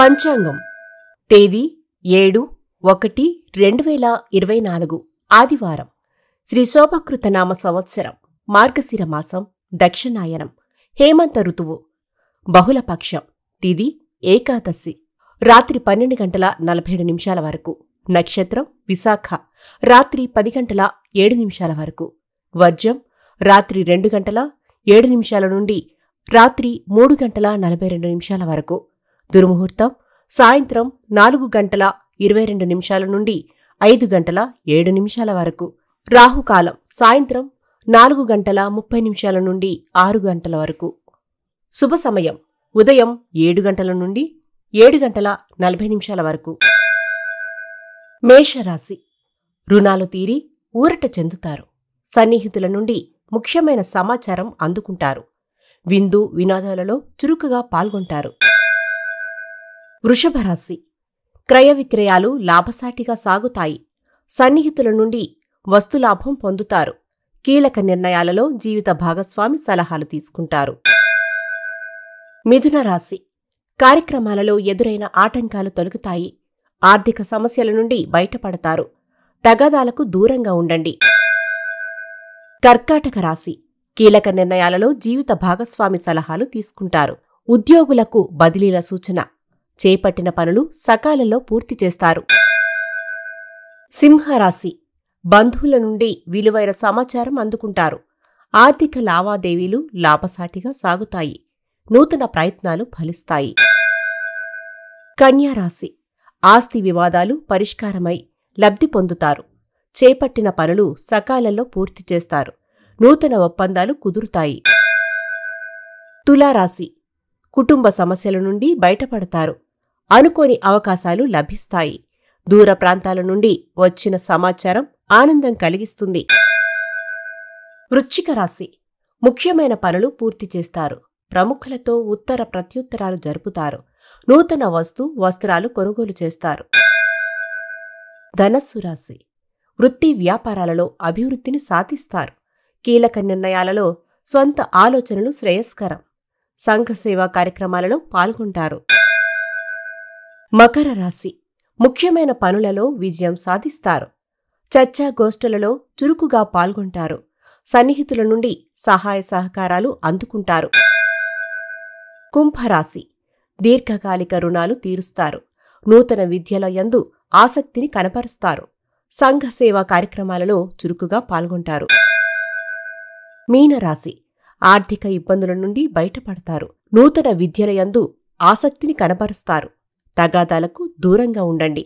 పంచాంగం తేదీ ఏడు ఒకటి రెండు వేల ఇరవై నాలుగు ఆదివారం శ్రీ శోభకృతనామ సంవత్సరం మార్గశిర మాసం దక్షిణాయనం హేమంత ఋతువు బహుళపక్షం తిది ఏకాదశి రాత్రి పన్నెండు గంటల నలభై ఏడు నిమిషాల వరకు నక్షత్రం విశాఖ రాత్రి పది గంటల ఏడు నిమిషాల వరకు వర్జం రాత్రి రెండు గంటల ఏడు నిమిషాల నుండి రాత్రి మూడు గంటల నలభై రెండు నిమిషాల వరకు దుర్ముహూర్తం సాయంత్రం నాలుగు గంటల ఇరవై రెండు నిమిషాల నుండి ఐదు గంటల ఏడు నిమిషాల వరకు రాహుకాలం సాయంత్రం నాలుగు గంటల ముప్పై నిమిషాల నుండి ఆరు గంటల వరకు శుభ సమయం ఉదయం ఏడు గంటల నుండి ఏడు గంటల నలభై నిమిషాల వరకు మేషరాశి రుణాలు తీరి ఊరట చెందుతారు సన్నిహితుల నుండి ముఖ్యమైన సమాచారం అందుకుంటారు విందు వినోదాలలో చురుకుగా పాల్గొంటారు వృషభరాశి క్రయ విక్రయాలు లాభసాటిగా సాగుతాయి సన్నిహితుల నుండి వస్తులాభం పొందుతారు కీలక నిర్ణయాలలో జీవిత భాగస్వామి సలహాలు తీసుకుంటారు మిథున రాశి కార్యక్రమాలలో ఎదురైన ఆటంకాలు తొలగుతాయి ఆర్థిక సమస్యల నుండి బయటపడతారు తగాదాలకు దూరంగా ఉండండి కర్కాటక రాశి కీలక నిర్ణయాలలో జీవిత భాగస్వామి సలహాలు తీసుకుంటారు ఉద్యోగులకు బదిలీల సూచన చేపట్టిన పనులు సకాలంలో పూర్తి చేస్తారు సింహరాశి బంధువుల నుండి విలువైన సమాచారం అందుకుంటారు ఆర్థిక లావాదేవీలు లాభసాటిగా సాగుతాయి నూతన ప్రయత్నాలు ఫలిస్తాయి కన్యారాశి ఆస్తి వివాదాలు పరిష్కారమై లబ్ధి పొందుతారు చేపట్టిన పనులు సకాలంలో పూర్తి చేస్తారు నూతన ఒప్పందాలు కుదురుతాయి తులారాశి కుటుంబ సమస్యల నుండి బయటపడతారు అనుకోని అవకాశాలు లభిస్తాయి దూర ప్రాంతాల నుండి వచ్చిన సమాచారం ఆనందం కలిగిస్తుంది వృచ్చిక రాశి ముఖ్యమైన పనులు పూర్తి చేస్తారు ప్రముఖులతో ఉత్తర ప్రత్యుత్తరాలు జరుపుతారు నూతన వస్తు వస్త్రాలు కొనుగోలు చేస్తారు ధనస్సు రాశి వృత్తి వ్యాపారాలలో అభివృద్ధిని సాధిస్తారు కీలక నిర్ణయాలలో స్వంత ఆలోచనలు శ్రేయస్కరం సంఘసేవా కార్యక్రమాలలో పాల్గొంటారు మకర రాశి ముఖ్యమైన పనులలో విజయం సాధిస్తారు చర్చాగోష్ఠులలో చురుకుగా పాల్గొంటారు సన్నిహితుల నుండి సహాయ సహకారాలు అందుకుంటారు కుంభరాశి దీర్ఘకాలిక రుణాలు తీరుస్తారు నూతన విద్యల యందు ఆసక్తిని కనపరుస్తారు సంఘ సేవా కార్యక్రమాలలో చురుకుగా పాల్గొంటారు మీనరాశి ఆర్థిక ఇబ్బందుల నుండి బయటపడతారు నూతన విద్యల యందు ఆసక్తిని కనపరుస్తారు తగాదాలకు దూరంగా ఉండండి